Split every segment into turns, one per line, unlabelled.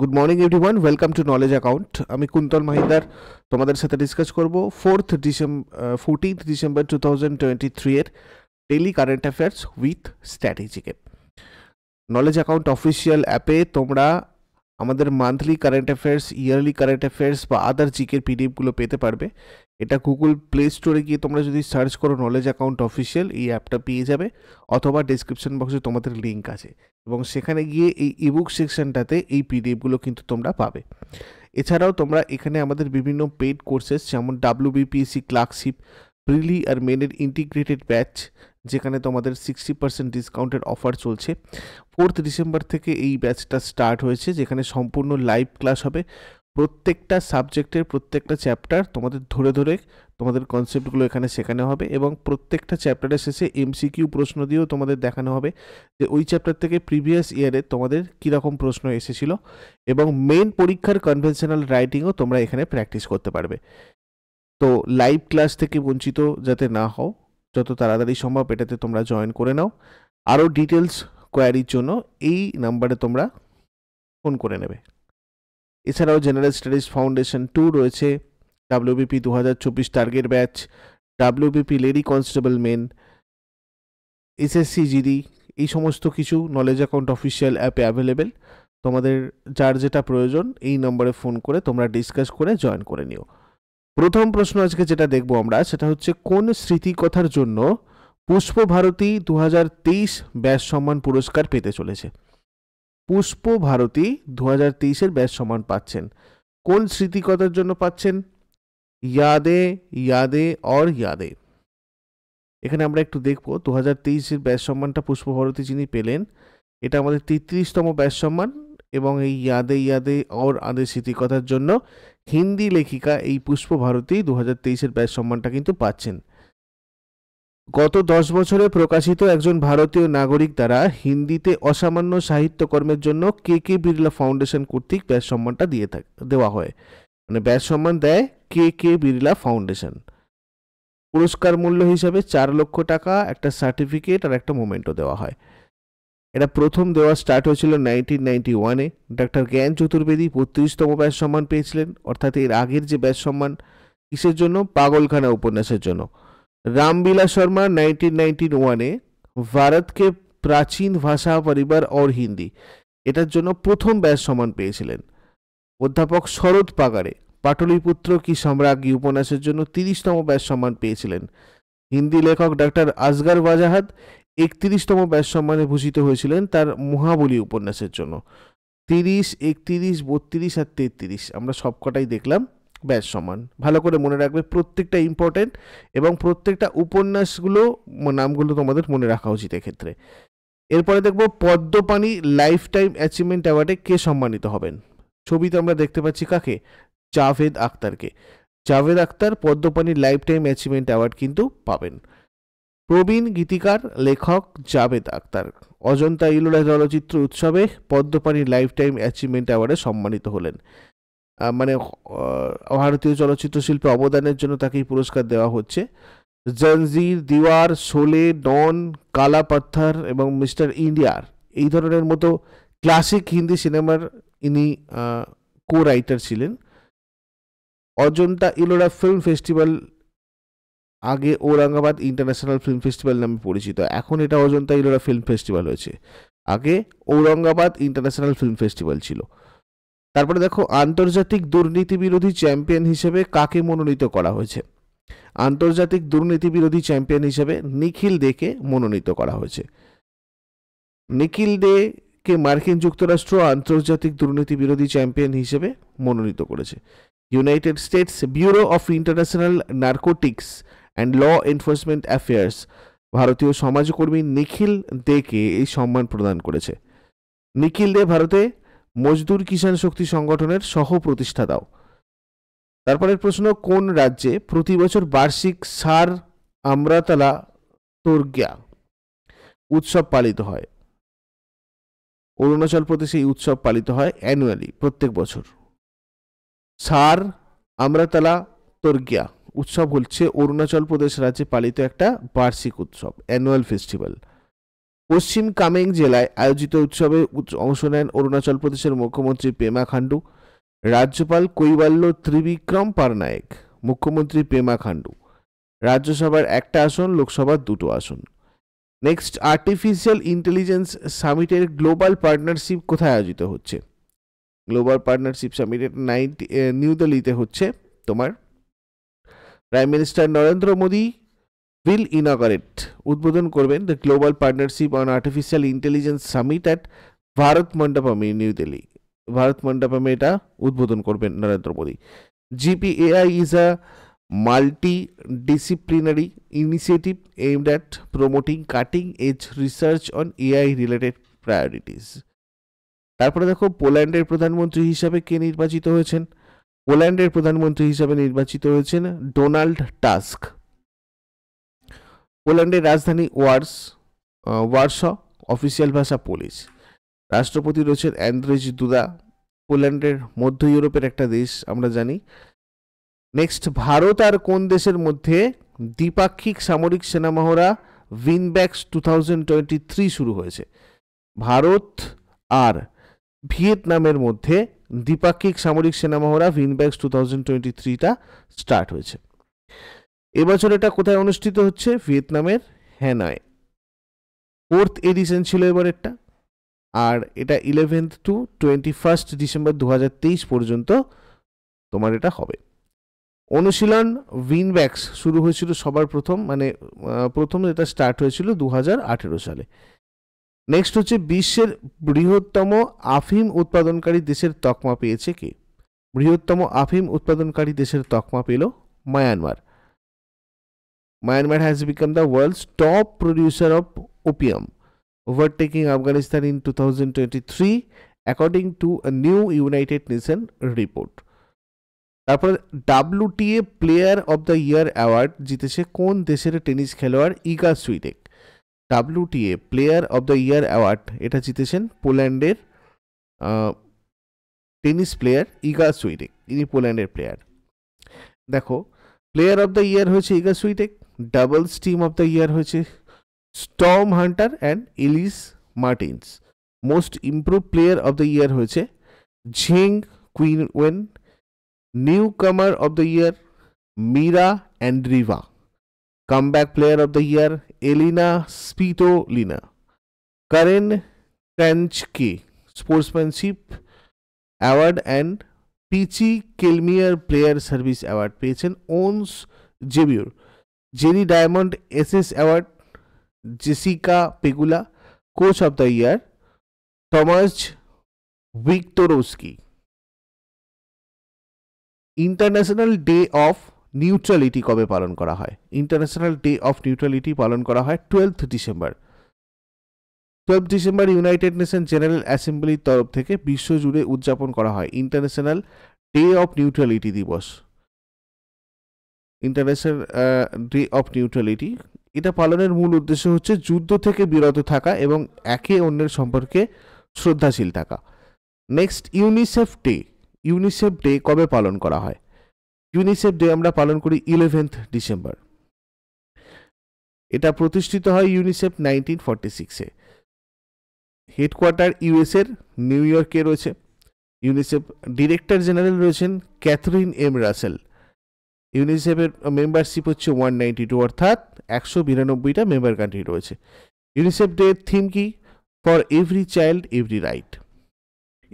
Good morning one welcome to knowledge account আমি কুন্তল মাহিদার তোমাদের সাথে ডিসকাস করব fourth December fourteenth December two thousand twenty three এর daily current affairs with স্ট্র্যাটেজিকে knowledge account official অ্যাপে তোমরা আমাদের monthly current affairs yearly current affairs বা আদার জিকের পিডিএফগুলো পেতে পারবে এটা গুগল প্লে স্টোরে গিয়ে তোমরা যদি সার্চ করো নলেজ অ্যাকাউন্ট অফিসিয়াল এই অ্যাপটা পেয়ে যাবে অথবা ডিসক্রিপশন বক্সে তোমাদের লিঙ্ক আছে এবং সেখানে গিয়ে এই ইবুক সেকশনটাতে এই পিডিএফগুলো কিন্তু তোমরা পাবে এছাড়াও তোমরা এখানে আমাদের বিভিন্ন পেড কোর্সেস যেমন বিপিএসসি ক্লার্কশিপ ব্রিলি আর মেনের ইন্টিগ্রেটেড ব্যাচ যেখানে তোমাদের সিক্সটি পার্সেন্ট ডিসকাউন্টের অফার চলছে ফোর্থ ডিসেম্বর থেকে এই ব্যাচটা স্টার্ট হয়েছে যেখানে সম্পূর্ণ লাইভ ক্লাস হবে প্রত্যেকটা সাবজেক্টের প্রত্যেকটা চ্যাপ্টার তোমাদের ধরে ধরে তোমাদের কনসেপ্টগুলো এখানে শেখানো হবে এবং প্রত্যেকটা চ্যাপ্টারের শেষে এমসিকিউ প্রশ্ন দিয়েও তোমাদের দেখানো হবে যে ওই চ্যাপ্টার থেকে প্রিভিয়াস ইয়ারে তোমাদের কীরকম প্রশ্ন এসেছিল এবং মেন পরীক্ষার কনভেনশনাল রাইটিংও তোমরা এখানে প্র্যাকটিস করতে পারবে তো লাইভ ক্লাস থেকে বঞ্চিত যাতে না হও যত তাড়াতাড়ি সম্ভব এটাতে তোমরা জয়েন করে নাও আরও ডিটেলস কোয়ারির জন্য এই নাম্বারে তোমরা ফোন করে নেবে এছাড়াও জেনারেল স্টাডিজ ফাউন্ডেশন টু রয়েছে ডাব্লিউবিপি দু হাজার চব্বিশ target batch WBP lady constable main SSC GD এই সমস্ত কিছু নলেজ অ্যাকাউন্ট অফিসিয়াল অ্যাপে অ্যাভেলেবেল তোমাদের যার যেটা প্রয়োজন এই নম্বরে ফোন করে তোমরা ডিসকাস করে জয়েন করে নিও প্রথম প্রশ্ন আজকে যেটা দেখবো আমরা সেটা হচ্ছে কোন স্মৃতিকথার জন্য পুষ্পভারতী দু হাজার তেইশ ব্যাস সম্মান পুরস্কার পেতে চলেছে পুষ্প ভারতী দু হাজার তেইশের ব্যাস সম্মান পাচ্ছেন কোন স্মৃতিকতার জন্য পাচ্ছেন ইয়াদে ইয়াদে অর ইয়াদে এখানে আমরা একটু দেখব দু হাজার তেইশের ব্যাস সম্মানটা পুষ্পভারতী যিনি পেলেন এটা আমাদের তেত্রিশতম ব্যাস সম্মান এবং এই ইয়াদে ইয়াদে অর আদে স্মৃতিকথার জন্য হিন্দি লেখিকা এই পুষ্পভারতী দু হাজার তেইশের ব্যাস সম্মানটা কিন্তু পাচ্ছেন গত দশ বছরে প্রকাশিত একজন ভারতীয় নাগরিক দ্বারা হিন্দিতে অসামান্য সাহিত্যকর্মের জন্য কে কে বিড়লা ফাউন্ডেশন কর্তৃক ব্যাস সম্মানটা দিয়ে দেওয়া হয় মানে ব্যাস সম্মান দেয় কে কে বিড়লা ফাউন্ডেশন পুরস্কার মূল্য হিসাবে চার লক্ষ টাকা একটা সার্টিফিকেট আর একটা মোমেন্টও দেওয়া হয় এটা প্রথম দেওয়া স্টার্ট হয়েছিল নাইনটিন নাইনটি ওয়ানে ডাক্তার জ্ঞান চতুর্বেদী বত্রিশতম ব্যাস সম্মান পেয়েছিলেন অর্থাৎ এর আগের যে ব্যাস সম্মান কিসের জন্য পাগলখানা উপন্যাসের জন্য রামবিলা শর্মা शर्मा নাইনটিন ওয়ানে ভারতকে প্রাচীন ভাষা পরিবার অর হিন্দি এটার জন্য প্রথম ব্যাস সম্মান পেয়েছিলেন অধ্যাপক শরৎ পাগারে পাটলিপুত্র কি সম্রাজ্ঞী উপন্যাসের জন্য তিরিশতম ব্যাস সম্মান পেয়েছিলেন হিন্দি লেখক ডাক্তার আজগার ওয়াজাহাত একত্রিশতম ব্যাস সম্মানে ভূষিত হয়েছিলেন তার মহাবলী উপন্যাসের জন্য তিরিশ একত্রিশ বত্রিশ আর তেত্রিশ আমরা সবকটাই দেখলাম ব্যাস সমান ভালো করে মনে রাখবে প্রত্যেকটা ইম্পর্টেন্ট এবং প্রত্যেকটা উপন্যাসগুলো নামগুলো তোমাদের মনে রাখা উচিত এক্ষেত্রে এরপরে দেখবো পদ্মপানি লাইফ টাইম অ্যাচিভমেন্ট অ্যাওয়ার্ডে কে সম্মানিত হবেন ছবিতে আমরা দেখতে পাচ্ছি কাকে জাভেদ আক্তারকে Javed Akhtar Padmapani lifetime achievement award কিন্তু পাবেন প্রবীণ গীতিকার লেখক জাভেদ আক্তার অজন্তা ইলোরা চলচ্চিত্র উৎসবে পদ্মপানি লাইফ টাইম অ্যাচিভমেন্ট অ্যাওয়ার্ডে সম্মানিত হলেন মানে ভারতীয় চলচ্চিত্র শিল্পে অবদানের জন্য তাকে এই পুরস্কার দেওয়া হচ্ছে জঞ্জির দিওয়ার শোলে ডন কালা পাথর এবং মিস্টার ইন্ডিয়ার এই ধরনের মতো ক্লাসিক হিন্দি সিনেমার ইনি কো রাইটার ছিলেন অজন্তা ইলোরা ফিল্ম ফেস্টিভ্যাল আগে ঔরঙ্গাবাদ ইন্টারন্যাশনাল ফিল্ম ফেস্টিভ্যাল নামে পরিচিত এখন এটা অজন্তা ইলোরা ফিল্ম ফেস্টিভ্যাল হয়েছে আগে ঔরঙ্গাবাদ ইন্টারন্যাশনাল ফিল্ম ফেস্টিভ্যাল ছিল তারপরে দেখো আন্তর্জাতিক দুর্নীতি বিরোধী চ্যাম্পিয়ন হিসেবে কাকে মনোনীত করা হয়েছে আন্তর্জাতিক দুর্নীতি বিরোধী চ্যাম্পিয়ন হিসেবে নিখিল দেকে মনোনীত করা হয়েছে নিখিল দে কে মার্কিন যুক্তরাষ্ট্র আন্তর্জাতিক দুর্নীতি বিরোধী চ্যাম্পিয়ন হিসেবে মনোনীত করেছে United States bureau of international narcotics and law enforcement affairs ভারতীয় সমাজকর্মী নিখিল দেকে এই সম্মান প্রদান করেছে নিখিল দে ভারতে মজদুর কিষাণ শক্তি সংগঠনের সহ প্রতিষ্ঠাতাও তারপরের প্রশ্ন কোন রাজ্যে প্রতি বছর বার্ষিক সার আমরাতলা তোর্গিয়া উৎসব পালিত হয় অরুণাচল প্রদেশে এই উৎসব পালিত হয় অ্যানুয়ালি প্রত্যেক বছর সার আমরাতলা তোরগিয়া উৎসব হচ্ছে অরুণাচল প্রদেশ রাজ্যে পালিত একটা বার্ষিক উৎসব অ্যানুয়াল ফেস্টিভ্যাল পশ্চিম কামেং জেলায় আয়োজিত উৎসবে অংশ নেন অরুণাচল প্রদেশের মুখ্যমন্ত্রী পেমা খান্ডু রাজ্যপাল কৈবাল্য ত্রিবিক্রম পারনায়েক মুখ্যমন্ত্রী পেমা খান্ডু রাজ্যসভার একটা আসন লোকসভার দুটো আসন নেক্সট আর্টিফিশিয়াল ইন্টেলিজেন্স সামিটের গ্লোবাল পার্টনারশিপ কোথায় আয়োজিত হচ্ছে গ্লোবাল পার্টনারশিপ সামিটের নাইনটি নিউ দিল্লিতে হচ্ছে তোমার prime minister Narendra Modi will inaugurate উদ্বোধন করবেন the global partnership on artificial intelligence summit at Bharat Mandapam in New Delhi Bharat মণ্ডপমে এটা উদ্বোধন করবেন Narendra Modi GP AI is a multidisciplinary initiative aimed at promoting cutting edge research on AI related priorities তারপরে দেখো পোল্যান্ডের প্রধানমন্ত্রী হিসাবে কে নির্বাচিত হয়েছেন পোল্যান্ডের প্রধানমন্ত্রী হিসাবে নির্বাচিত হয়েছেন ডোনাল্ড টাস্ক পোল্যান্ডের রাজধানী ওয়ার্স ওয়ার্স অফিসিয়াল ভাষা পোলিশ রাষ্ট্রপতি রয়েছেন অ্যান্দ্রেজ দুদা পোল্যান্ডের মধ্য ইউরোপের একটা দেশ আমরা জানি নেক্সট ভারত আর কোন দেশের মধ্যে দ্বিপাক্ষিক সামরিক সেনামহড়া Vinbax two thousand twenty three শুরু হয়েছে ভারত আর ভিয়েতনামের মধ্যে দ্বিপাক্ষিক সামরিক সেনামহড়া উইনব্যাক্স টু থাউজেন্ড টোয়েন্টি থ্রিটা স্টার্ট হয়েছে এবছর এটা কোথায় অনুষ্ঠিত হচ্ছে ভিয়েতনামের হ্যানয় ফোর্থ এডিশন ছিল এবার এটা আর এটা eleventh to twenty first December দু পর্যন্ত তোমার এটা হবে অনুশীলন উইনব্যাক্স শুরু হয়েছিল সবার প্রথম মানে প্রথম এটা স্টার্ট হয়েছিল দু সালে নেক্সট হচ্ছে বিশ্বের বৃহত্তম আফিম উৎপাদনকারী দেশের তকমা পেয়েছে কে বৃহত্তম আফিম উৎপাদনকারী দেশের তকমা পেল Myanmar Myanmar has become the world's top producer of opium, overtaking Afghanistan in 2023, according to a new United Nations report. তারপর WTA player of the year award জিতেছে কোন দেশের টেনিস খেলোয়াড় Iga Swiatek WTA player of the year award এটা জিতেছেন পোল্যান্ডের tennis player ইগা সুইডেক ইনি পোল্যান্ডের প্লেয়ার দেখো প্লেয়ার অব দ্য ইয়ার হয়েছে Iga Swiatek doubles team of the year হয়েছে Storm Hunter and Elise Mertens most improve player of the year হয়েছে Zheng Qinwen newcomer of the year Mirra Andreeva comeback player of the year Elina Svitolina Karen Krantzcke sportsmanship award and Peachy Kelmeyer player service award পেয়েছেন Ons Jabeur Jerry Diamond aces award Jessica Pegula coach of the year Tomasz Wiktorowski international day of neutrality কবে পালন করা হয় international day of neutrality পালন করা হয় twelfth December twelve December United Nation general অ্যাসেম্বলির তরফ থেকে বিশ্বজুড়ে উদযাপন করা হয় ইন্টারন্যাশনাল ডে অফ নিউট্রালিটি দিবস ইন্টারন্যাশনাল ডে অফ নিউট্রালিটি এটা পালনের মূল উদ্দেশ্য হচ্ছে যুদ্ধ থেকে বিরত থাকা এবং একে অন্যের সম্পর্কে শ্রদ্ধাশীল থাকা next UNICEF day UNICEF day কবে পালন করা হয় ইউনিসেফ ডে আমরা পালন করি ইলেভেন্থ ডিসেম্বর এটা প্রতিষ্ঠিত হয় ইউনিসেফ নাইনটিন ফর্টি সিক্সে হেডকোয়ার্টার ইউএসের নিউ ইয়র্কে রয়েছে ইউনিসেফ ডিরেক্টর জেনারেল রয়েছেন ক্যাথরিন এম রাসেল ইউনিসেফের মেম্বারশিপ হচ্ছে ওয়ান নাইনটি টু অর্থাৎ একশো বিরানব্বইটা মেম্বার কান্ট্রি রয়েছে ইউনিসেফ ডে থিম কি for every child every right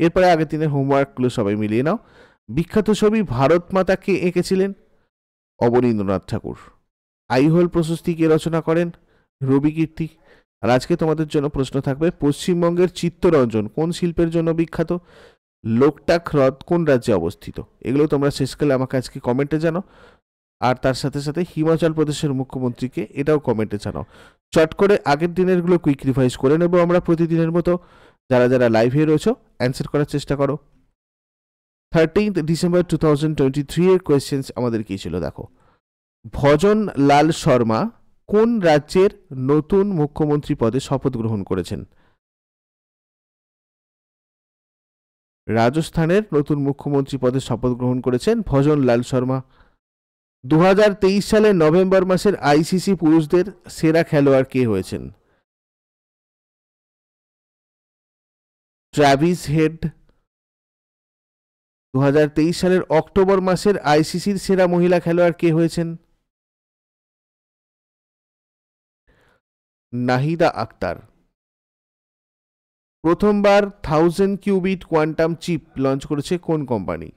এরপরে আগের দিনের হোমওয়ার্কগুলো সবাই মিলিয়ে নাও বিখ্যাত ছবি ভারত মাতাকে এঁকেছিলেন অবনীন্দ্রনাথ ঠাকুর আইহোল প্রশস্তি কে রচনা করেন রবি কীর্তি আর আজকে তোমাদের জন্য প্রশ্ন থাকবে পশ্চিমবঙ্গের চিত্তরঞ্জন কোন শিল্পের জন্য বিখ্যাত লোকটাক হ্রদ কোন রাজ্যে অবস্থিত এগুলো তোমরা শেষকালে আমাকে আজকে কমেন্টে জানো আর তার সাথে সাথে হিমাচল প্রদেশের মুখ্যমন্ত্রীকে এটাও কমেন্টে জানাও চট করে আগের দিনেরগুলো কুইক রিভাইজ করে নেব আমরা প্রতিদিনের মতো যারা যারা লাইভে রয়েছো অ্যান্সার করার চেষ্টা করো thirteenth December two thousand twenty three এর কোয়েশ্চেন্স আমাদের কী ছিল দেখো ভজন লাল শর্মা কোন রাজ্যের নতুন মুখ্যমন্ত্রী পদে শপথ গ্রহণ করেছেন রাজস্থানের নতুন মুখ্যমন্ত্রী পদে শপথ গ্রহণ করেছেন ভজন লাল শর্মা দু সালের নভেম্বর মাসের আইসিসি পুরুষদের সেরা খেলোয়াড় কে হয়েছেন
ট্রাভিস হেড দু সালের অক্টোবর মাসের আইসিসির সেরা মহিলা খেলোয়াড় কে হয়েছেন নাহিদা আক্তার প্রথমবার thousand qubit quantum chip launch করেছে কোন কোম্পানি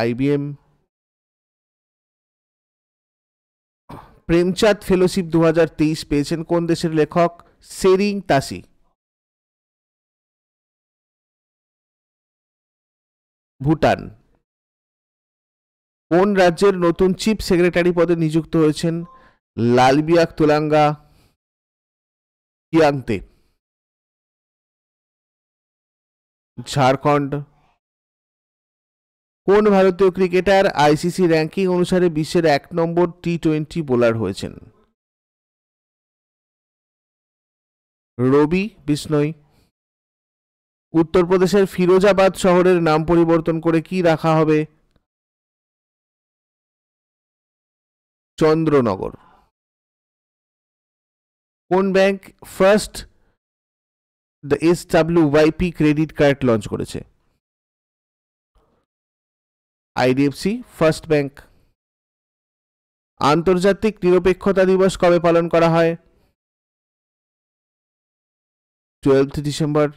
আইবিএম প্রেমচাঁদ ফেলোশিপ দু পেয়েছেন কোন দেশের লেখক সেরিং তাসি ভুটান কোন রাজ্যের নতুন চিফ সেক্রেটারি পদে নিযুক্ত হয়েছেন লালবিয়াক তুলাঙ্গা আনতে ঝাড়খণ্ড কোন ভারতীয় ক্রিকেটার আইসিসি র্যাঙ্কিং অনুসারে বিশ্বের এক নম্বর টি টোয়েন্টি বোলার হয়েছেন রবি বিষ্ণয় উত্তরপ্রদেশের ফিরোজাবাদ শহরের নাম পরিবর্তন করে কি রাখা হবে চন্দ্রনগর কোন bank first the S W YP credit card launch করেছে আইডিএফসি ফার্স্ট ব্যাংক আন্তর্জাতিক নিরপেক্ষতা দিবস কবে পালন করা হয়
টুয়েলভ ডিসেম্বর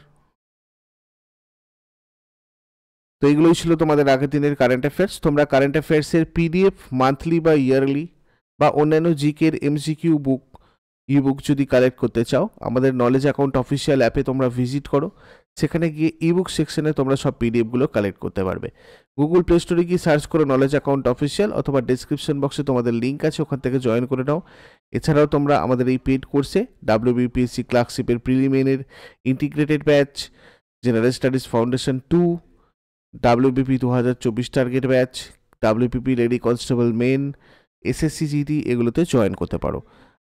তো এগুলোই ছিল তোমাদের আগের দিনের কারেন্ট অ্যাফেয়ার্স তোমরা কারেন্ট অ্যাফেয়ার্সের পিডিএফ মান্থলি বা ইয়ারলি বা অন্যান্য জিকের এমসিকিউ বুক ইবুক যদি কালেক্ট করতে চাও আমাদের নলেজ অ্যাকাউন্ট অফিসিয়াল অ্যাপে তোমরা ভিজিট করো সেখানে গিয়ে ইবুক সেকশনে তোমরা সব পিডিএফগুলো কালেক্ট করতে পারবে গুগল প্লে স্টোরে গিয়ে সার্চ করো নলেজ অ্যাকাউন্ট অফিসিয়াল অথবা ডিসক্রিপশন বক্সে তোমাদের লিঙ্ক আছে ওখান থেকে জয়েন করে নাও এছাড়াও তোমরা আমাদের এই পেড কোর্সে ডাব্লিউবিপিএসসি ক্লার্কশিপের প্রিলিমিনের integrated batch general studies foundation two WBP দু হাজার চব্বিশ target batch WPP lady constable main SSC GD এগুলোতে জয়েন করতে পারো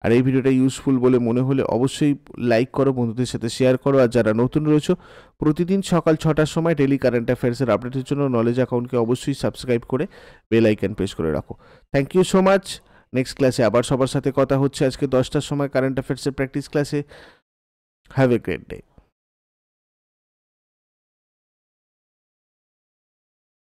আর এই ভিডিওটা ইউজফুল বলে মনে হলে অবশ্যই লাইক করো বন্ধুদের সাথে শেয়ার করো আর যারা নতুন রয়েছে প্রতিদিন সকাল ছটার সময় ডেলি কারেন্ট অ্যাফেয়ার্সের আপডেটের জন্য নলেজ অ্যাকাউন্টকে অবশ্যই সাবস্ক্রাইব করে বেল আইকন প্রেস করে রাখো thank you so much next ক্লাসে আবার সবার সাথে কথা হচ্ছে আজকে দশটার সময় কারেন্ট অ্যাফেয়ার্সের প্র্যাকটিস ক্লাসে হ্যাভ এ গ্রেট ডে